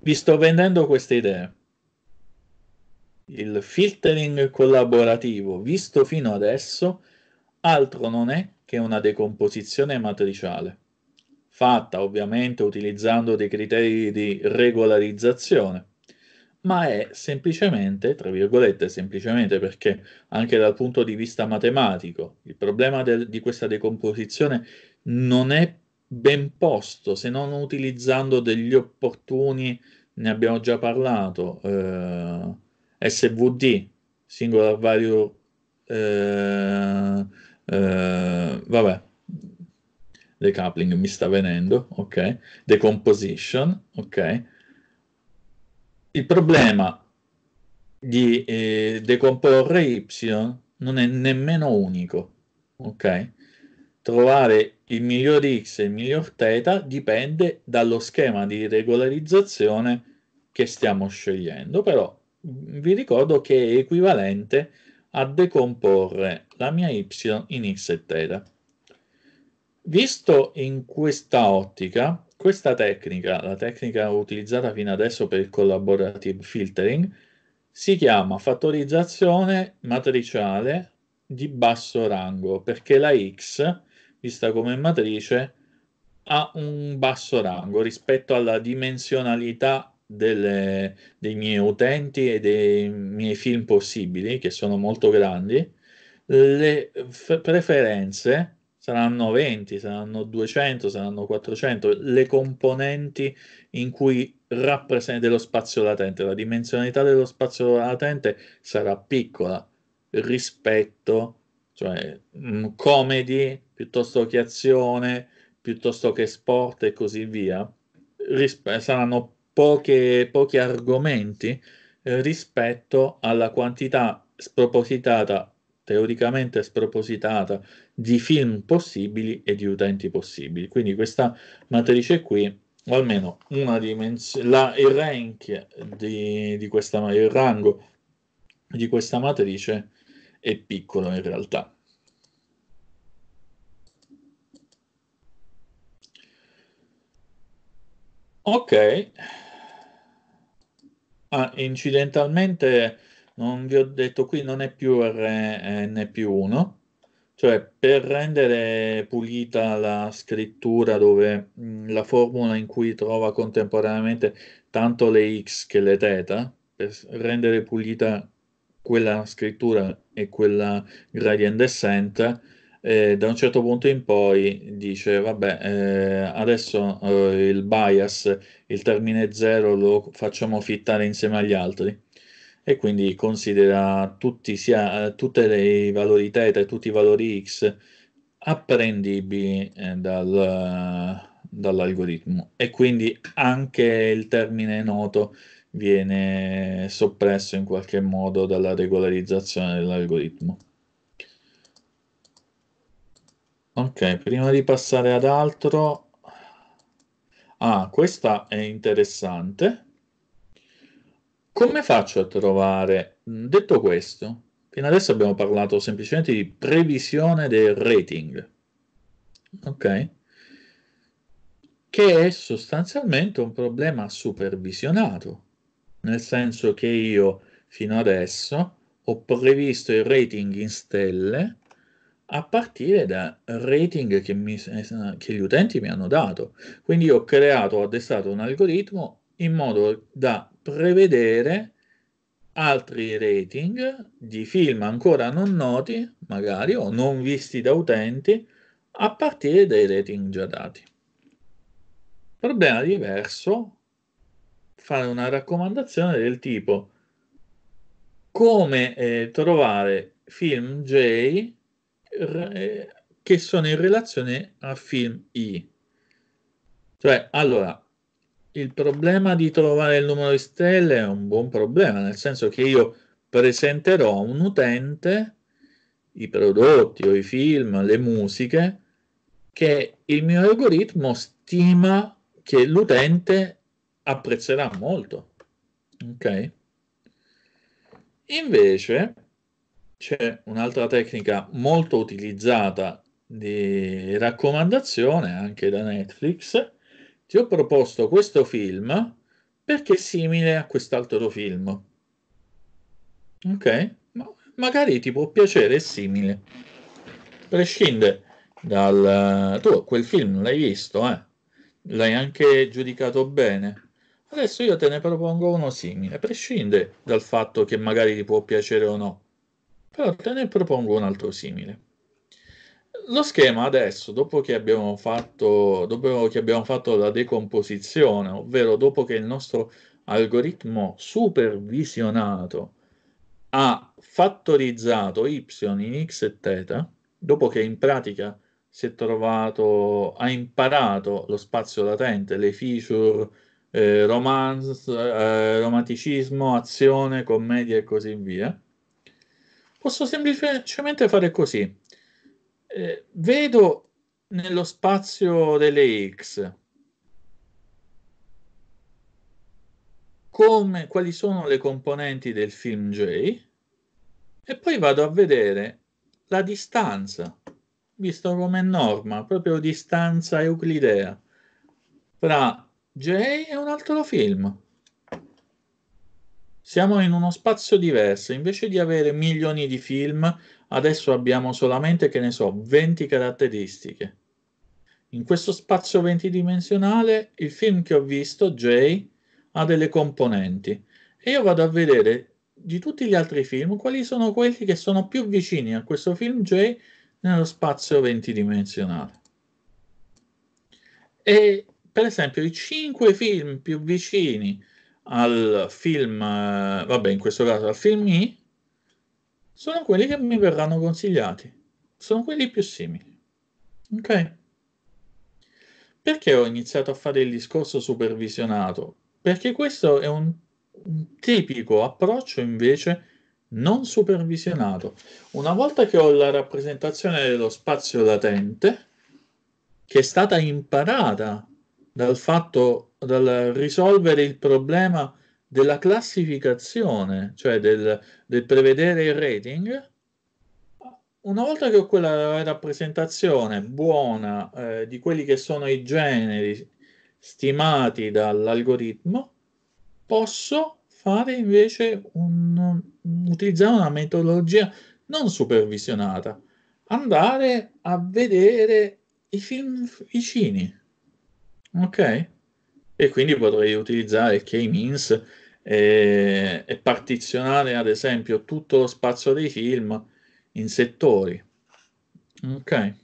Vi sto vendendo queste idee. Il filtering collaborativo visto fino adesso altro non è che una decomposizione matriciale, fatta ovviamente utilizzando dei criteri di regolarizzazione, ma è semplicemente, tra virgolette, semplicemente perché anche dal punto di vista matematico il problema del, di questa decomposizione non è ben posto se non utilizzando degli opportuni, ne abbiamo già parlato. Eh, SVD, singolo arvario, eh, eh, vabbè, decoupling mi sta venendo, ok, decomposition, ok. Il problema di eh, decomporre Y non è nemmeno unico, ok? Trovare il miglior X e il miglior θ dipende dallo schema di regolarizzazione che stiamo scegliendo, però vi ricordo che è equivalente a decomporre la mia y in x e θ. Visto in questa ottica, questa tecnica, la tecnica utilizzata fino adesso per il collaborative filtering, si chiama fattorizzazione matriciale di basso rango, perché la x, vista come matrice, ha un basso rango rispetto alla dimensionalità delle, dei miei utenti e dei miei film possibili, che sono molto grandi, le f- preferenze saranno 20, saranno 200, saranno 400, le componenti in cui rappresenta lo spazio latente, la dimensionalità dello spazio latente sarà piccola rispetto, cioè mh, mm, comedy piuttosto che azione, piuttosto che sport e così via, risp- saranno poche, pochi argomenti eh, rispetto alla quantità spropositata, teoricamente spropositata, di film possibili e di utenti possibili. Quindi questa matrice qui o almeno una dimensione, la, il rank di, di, questa, il rango di questa matrice è piccolo in realtà. Ok, Ah, incidentalmente non vi ho detto qui non è più Rn più 1, cioè per rendere pulita la scrittura dove mh, la formula in cui trova contemporaneamente tanto le x che le θ, per rendere pulita quella scrittura e quella gradient descent, eh, da un certo punto in poi dice vabbè eh, adesso eh, il bias, il termine zero lo facciamo fittare insieme agli altri e quindi considera tutti sia, tutte le valori θ e tutti i valori x apprendibili eh, dal, dall'algoritmo e quindi anche il termine noto viene soppresso in qualche modo dalla regolarizzazione dell'algoritmo. Ok, prima di passare ad altro... Ah, questa è interessante. Come faccio a trovare... Mm, detto questo, fino adesso abbiamo parlato semplicemente di previsione del rating. Ok? Che è sostanzialmente un problema supervisionato. Nel senso che io, fino adesso, ho previsto il rating in stelle a partire da rating che, mi, eh, che gli utenti mi hanno dato. Quindi ho creato, ho addestrato un algoritmo in modo da prevedere altri rating di film ancora non noti, magari, o non visti da utenti, a partire dai rating già dati. Problema diverso, fare una raccomandazione del tipo come eh, trovare film J Mm. Eh, che sono in relazione a film I. Cioè, allora, il problema di trovare il numero di stelle è un buon problema, nel senso che io presenterò a un utente i prodotti o i film, le musiche, che il mio algoritmo stima che l'utente apprezzerà molto. Ok? Invece, c'è un'altra tecnica molto utilizzata di raccomandazione anche da Netflix. Ti ho proposto questo film perché è simile a quest'altro film. Ok? Ma magari ti può piacere, è simile. Prescinde dal... Tu quel film l'hai visto, eh? L'hai anche giudicato bene. Adesso io te ne propongo uno simile, prescinde dal fatto che magari ti può piacere o no però te ne propongo un altro simile. Lo schema adesso, dopo che abbiamo fatto, dopo che abbiamo fatto la decomposizione, ovvero dopo che il nostro algoritmo supervisionato ha fattorizzato y in x e teta, dopo che in pratica si è trovato, ha imparato lo spazio latente, le feature, eh, romance, eh, romanticismo, azione, commedia e così via, Posso semplicemente fare così. Eh, vedo nello spazio delle X come, quali sono le componenti del film J e poi vado a vedere la distanza, visto come norma, proprio distanza euclidea, fra J e un altro film. Siamo in uno spazio diverso, invece di avere milioni di film, adesso abbiamo solamente, che ne so, 20 caratteristiche. In questo spazio ventidimensionale, il film che ho visto, Jay, ha delle componenti e io vado a vedere di tutti gli altri film quali sono quelli che sono più vicini a questo film J nello spazio ventidimensionale. E per esempio i 5 film più vicini al film, eh, vabbè in questo caso al film I, sono quelli che mi verranno consigliati, sono quelli più simili. Ok? Perché ho iniziato a fare il discorso supervisionato? Perché questo è un, un tipico approccio invece non supervisionato. Una volta che ho la rappresentazione dello spazio latente, che è stata imparata dal fatto, dal risolvere il problema della classificazione, cioè del, del prevedere il rating, una volta che ho quella rappresentazione buona eh, di quelli che sono i generi stimati dall'algoritmo, posso fare invece un, utilizzare una metodologia non supervisionata, andare a vedere i film vicini Ok. E quindi potrei utilizzare il K-means e, eh, e partizionare, ad esempio, tutto lo spazio dei film in settori. Ok.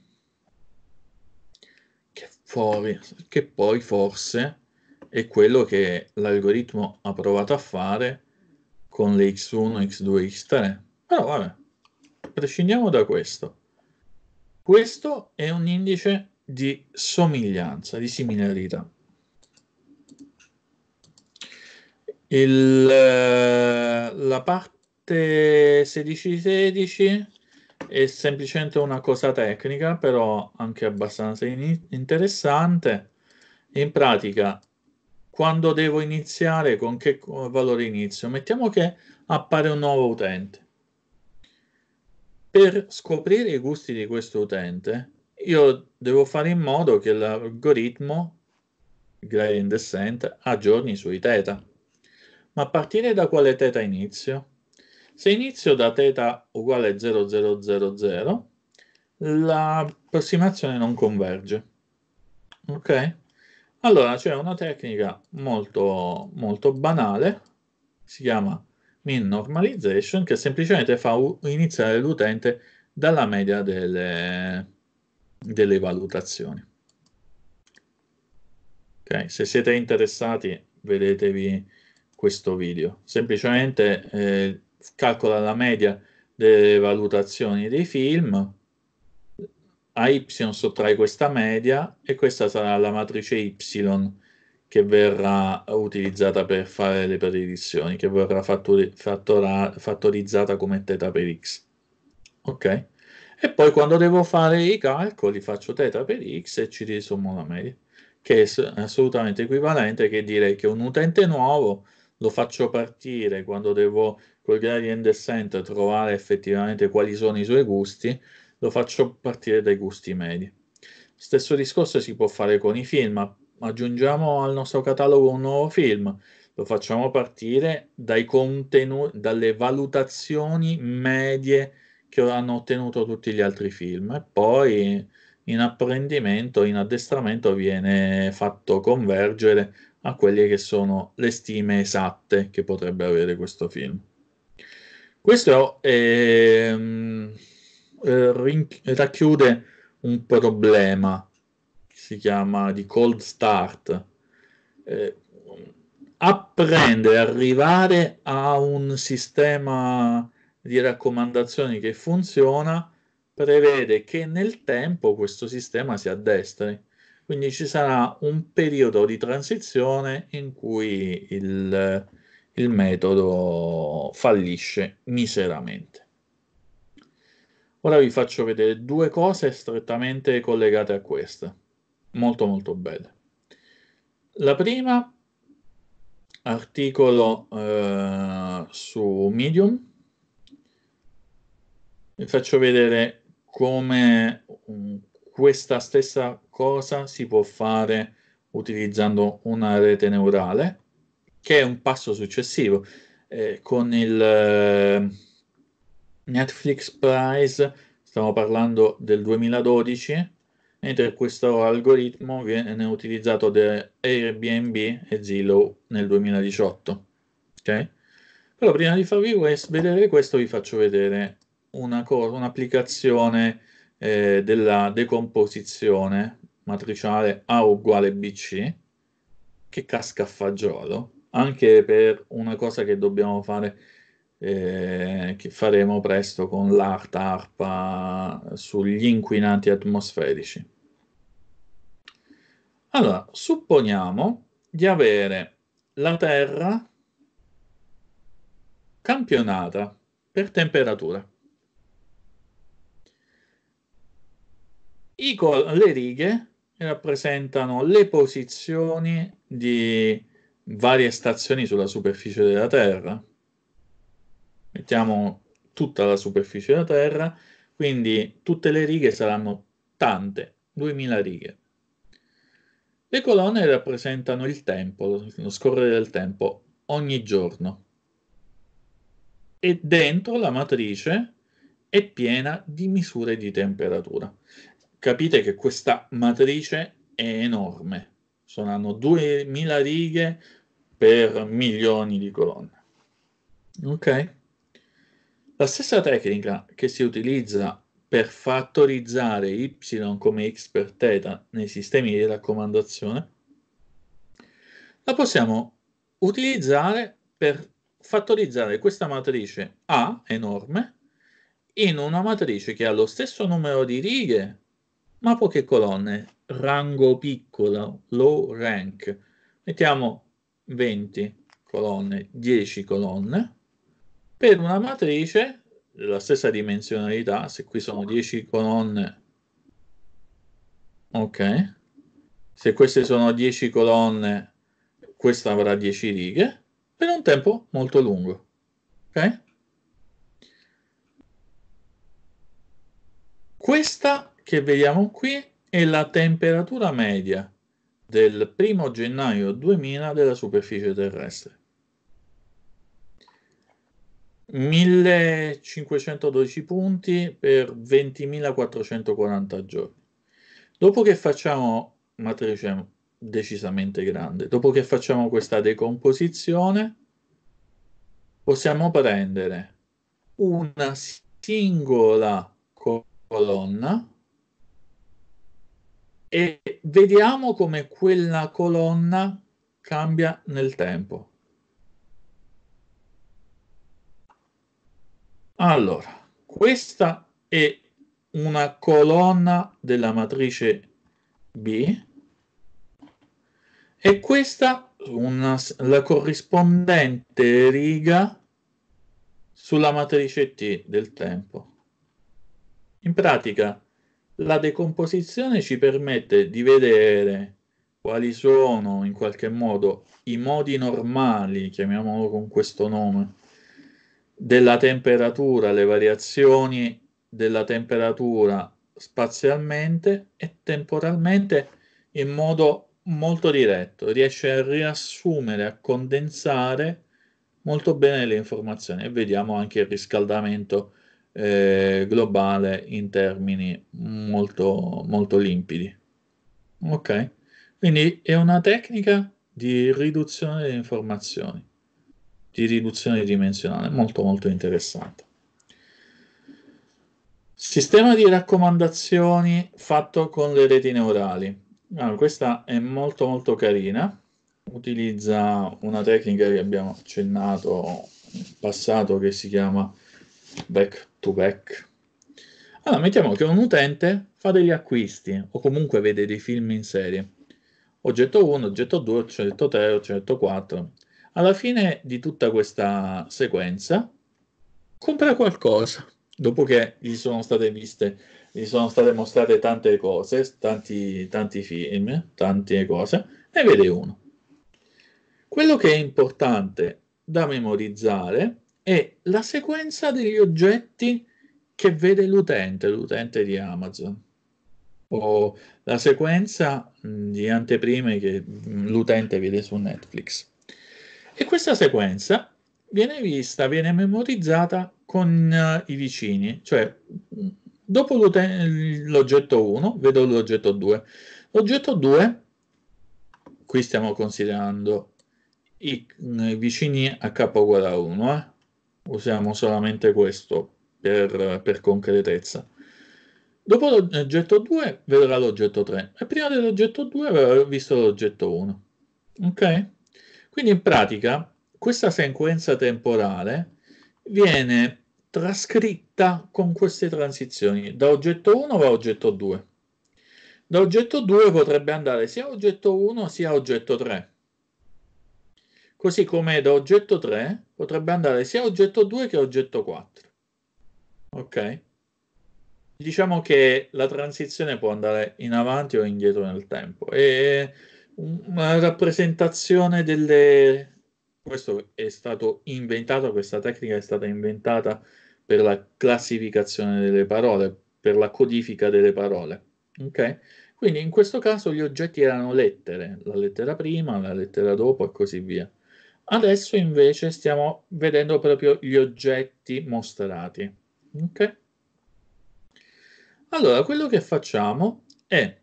Che, fuori, che poi forse è quello che l'algoritmo ha provato a fare con le X1, X2, X3. Però vabbè, prescindiamo da questo. Questo è un indice di somiglianza, di similarità. Il, eh, la parte 1616 è semplicemente una cosa tecnica, però anche abbastanza in interessante. In pratica, quando devo iniziare, con che valore inizio? Mettiamo che appare un nuovo utente. Per scoprire i gusti di questo utente, io devo fare in modo che l'algoritmo gradient descent aggiorni i suoi θ. Ma a partire da quale teta inizio? Se inizio da teta uguale 0000, l'approssimazione non converge. Ok? Allora c'è una tecnica molto, molto banale, si chiama min normalization, che semplicemente fa iniziare l'utente dalla media delle, delle valutazioni. Okay. Se siete interessati, vedetevi questo video. Semplicemente eh, calcola la media delle valutazioni dei film, a y sottrae questa media e questa sarà la matrice y che verrà utilizzata per fare le predizioni, che verrà fattori fattorizzata come θ per x. Ok? E poi quando devo fare i calcoli faccio teta per x e ci risummo la media, che è assolutamente equivalente che dire che un utente nuovo lo faccio partire quando devo col gradient descent trovare effettivamente quali sono i suoi gusti, lo faccio partire dai gusti medi. Stesso discorso si può fare con i film, aggiungiamo al nostro catalogo un nuovo film, lo facciamo partire dai contenuti, dalle valutazioni medie che hanno ottenuto tutti gli altri film. E poi in apprendimento, in addestramento, viene fatto convergere a quelle che sono le stime esatte che potrebbe avere questo film. Questo è, ehm, eh, racchiude un problema che si chiama di cold start. Eh, apprendere, arrivare a un sistema di raccomandazioni che funziona prevede che nel tempo questo sistema si addestri. Quindi ci sarà un periodo di transizione in cui il, il metodo fallisce miseramente. Ora vi faccio vedere due cose strettamente collegate a questa, molto molto belle. La prima, articolo eh, su Medium, vi faccio vedere come mm, questa stessa cosa si può fare utilizzando una rete neurale, che è un passo successivo. Eh, con il eh, Netflix Prize stiamo parlando del 2012, mentre questo algoritmo viene utilizzato da Airbnb e Zillow nel 2018. Ok? Però prima di farvi questo, vedere questo vi faccio vedere una cosa, un'applicazione eh, della decomposizione matriciale A uguale BC che casca a fagiolo, anche per una cosa che dobbiamo fare, eh, che faremo presto con l'ARTA ARPA sugli inquinanti atmosferici. Allora, supponiamo di avere la Terra campionata per temperatura. I col- le righe rappresentano le posizioni di varie stazioni sulla superficie della Terra. Mettiamo tutta la superficie della Terra, quindi tutte le righe saranno tante, 2000 righe. Le colonne rappresentano il tempo, lo scorrere del tempo, ogni giorno. E dentro la matrice è piena di misure di temperatura capite che questa matrice è enorme, saranno 2000 righe per milioni di colonne. Ok? La stessa tecnica che si utilizza per fattorizzare y come x per θ nei sistemi di raccomandazione, la possiamo utilizzare per fattorizzare questa matrice A enorme in una matrice che ha lo stesso numero di righe ma poche colonne, rango piccolo, low rank. Mettiamo 20 colonne, 10 colonne, per una matrice della stessa dimensionalità, se qui sono 10 colonne, ok, se queste sono 10 colonne, questa avrà 10 righe, per un tempo molto lungo, ok? Questa che vediamo qui è la temperatura media del 1 gennaio 2000 della superficie terrestre. 1512 punti per 20.440 giorni. Dopo che facciamo matrice decisamente grande, dopo che facciamo questa decomposizione, possiamo prendere una singola colonna e vediamo come quella colonna cambia nel tempo. Allora, questa è una colonna della matrice B e questa una, la corrispondente riga sulla matrice T del tempo. In pratica, la decomposizione ci permette di vedere quali sono in qualche modo i modi normali, chiamiamolo con questo nome, della temperatura, le variazioni della temperatura spazialmente e temporalmente in modo molto diretto, riesce a riassumere, a condensare molto bene le informazioni e vediamo anche il riscaldamento eh, globale in termini molto, molto limpidi. Ok? Quindi è una tecnica di riduzione delle informazioni, di riduzione dimensionale, molto molto interessante. Sistema di raccomandazioni fatto con le reti neurali. Allora, questa è molto molto carina, utilizza una tecnica che abbiamo accennato in passato che si chiama back back Allora, mettiamo che un utente fa degli acquisti o comunque vede dei film in serie. Oggetto 1, oggetto 2, oggetto 3, oggetto 4. Alla fine di tutta questa sequenza compra qualcosa, dopo che gli sono state viste, gli sono state mostrate tante cose, tanti, tanti film, tante cose, ne vede uno. Quello che è importante da memorizzare è la sequenza degli oggetti che vede l'utente, l'utente di Amazon, o la sequenza mm, di anteprime che mm, l'utente vede su Netflix. E questa sequenza viene vista, viene memorizzata con uh, i vicini, cioè mm, dopo l'oggetto 1 vedo l'oggetto 2. L'oggetto 2, qui stiamo considerando i, i vicini a capo uguale a 1, eh? usiamo solamente questo per, per concretezza. Dopo l'oggetto 2 vedrà l'oggetto 3 e prima dell'oggetto 2 avrà visto l'oggetto 1. Ok? Quindi in pratica questa sequenza temporale viene trascritta con queste transizioni da oggetto 1 a oggetto 2. Da oggetto 2 potrebbe andare sia oggetto 1 sia oggetto 3 così come da oggetto 3 potrebbe andare sia oggetto 2 che oggetto 4. Ok? Diciamo che la transizione può andare in avanti o indietro nel tempo. È una rappresentazione delle... Questo è stato inventato, questa tecnica è stata inventata per la classificazione delle parole, per la codifica delle parole. Ok? Quindi in questo caso gli oggetti erano lettere, la lettera prima, la lettera dopo e così via. Adesso invece stiamo vedendo proprio gli oggetti mostrati. Okay? Allora, quello che facciamo è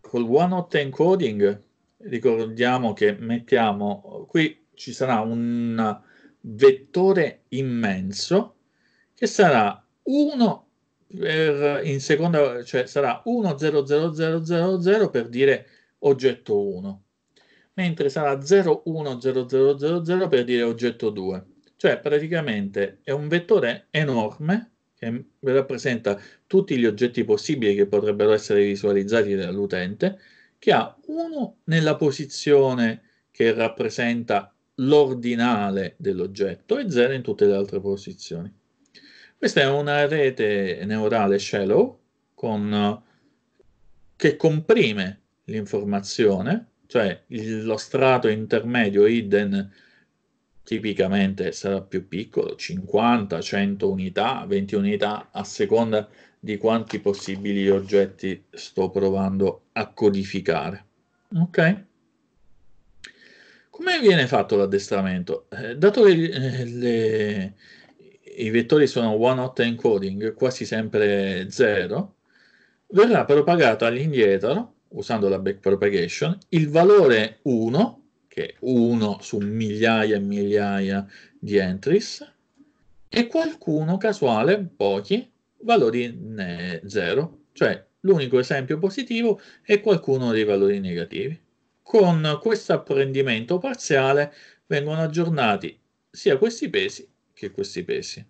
col one hot encoding, ricordiamo che mettiamo qui ci sarà un vettore immenso che sarà 1 per, in seconda, cioè sarà 1 0 0 0 0 0 per dire oggetto 1 mentre sarà 010000 per dire oggetto 2. Cioè praticamente è un vettore enorme che rappresenta tutti gli oggetti possibili che potrebbero essere visualizzati dall'utente, che ha uno nella posizione che rappresenta l'ordinale dell'oggetto e 0 in tutte le altre posizioni. Questa è una rete neurale shallow con, che comprime l'informazione cioè il, lo strato intermedio hidden tipicamente sarà più piccolo, 50, 100 unità, 20 unità a seconda di quanti possibili oggetti sto provando a codificare. Ok? Come viene fatto l'addestramento? Eh, dato che eh, le, i vettori sono one-hot encoding, quasi sempre zero, verrà propagato all'indietro usando la backpropagation, il valore 1, che è 1 su migliaia e migliaia di entries, e qualcuno casuale, pochi, valori 0, cioè l'unico esempio positivo è qualcuno dei valori negativi. Con questo apprendimento parziale vengono aggiornati sia questi pesi che questi pesi,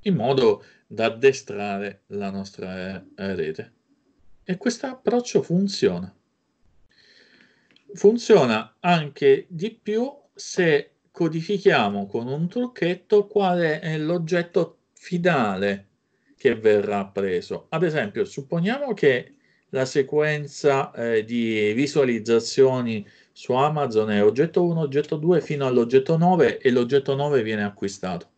in modo da addestrare la nostra eh, rete. E questo approccio funziona. Funziona anche di più se codifichiamo con un trucchetto qual è l'oggetto finale che verrà preso. Ad esempio, supponiamo che la sequenza eh, di visualizzazioni su Amazon è oggetto 1, oggetto 2 fino all'oggetto 9 e l'oggetto 9 viene acquistato.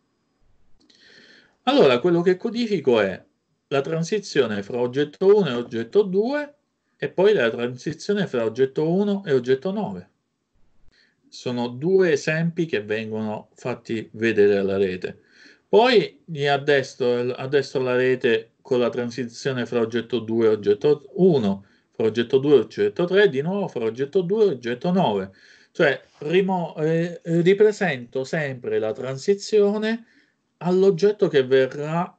Allora, quello che codifico è la transizione fra oggetto 1 e oggetto 2 e poi la transizione fra oggetto 1 e oggetto 9. Sono due esempi che vengono fatti vedere alla rete. Poi gli addestro, la rete con la transizione fra oggetto 2 e oggetto 1, fra oggetto 2 e oggetto 3, di nuovo fra oggetto 2 e oggetto 9. Cioè eh, ripresento sempre la transizione all'oggetto che verrà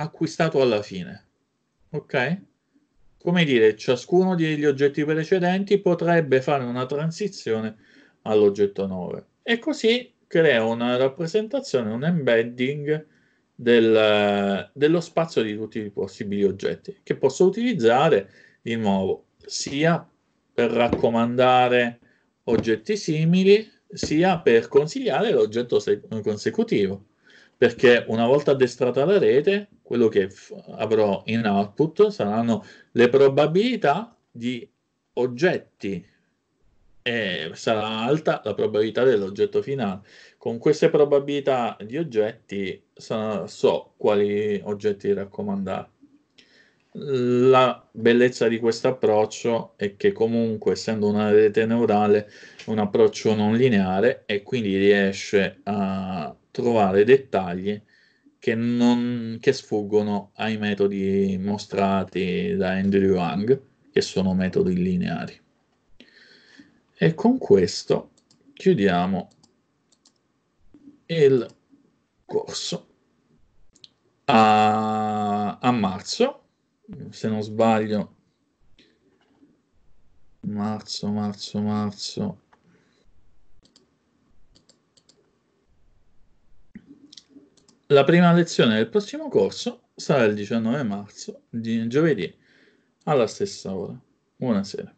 acquistato alla fine. Ok? Come dire, ciascuno degli oggetti precedenti potrebbe fare una transizione all'oggetto 9 e così crea una rappresentazione, un embedding del, dello spazio di tutti i possibili oggetti che posso utilizzare di nuovo sia per raccomandare oggetti simili sia per consigliare l'oggetto se- consecutivo perché una volta addestrata la rete, quello che f- avrò in output saranno le probabilità di oggetti e sarà alta la probabilità dell'oggetto finale. Con queste probabilità di oggetti sa- so quali oggetti raccomandare. La bellezza di questo approccio è che comunque essendo una rete neurale un approccio non lineare e quindi riesce a trovare dettagli che, non, che sfuggono ai metodi mostrati da Andrew Hang, che sono metodi lineari. E con questo chiudiamo il corso. A, a marzo, se non sbaglio, marzo, marzo, marzo, La prima lezione del prossimo corso sarà il 19 marzo, di giovedì, alla stessa ora. Buonasera.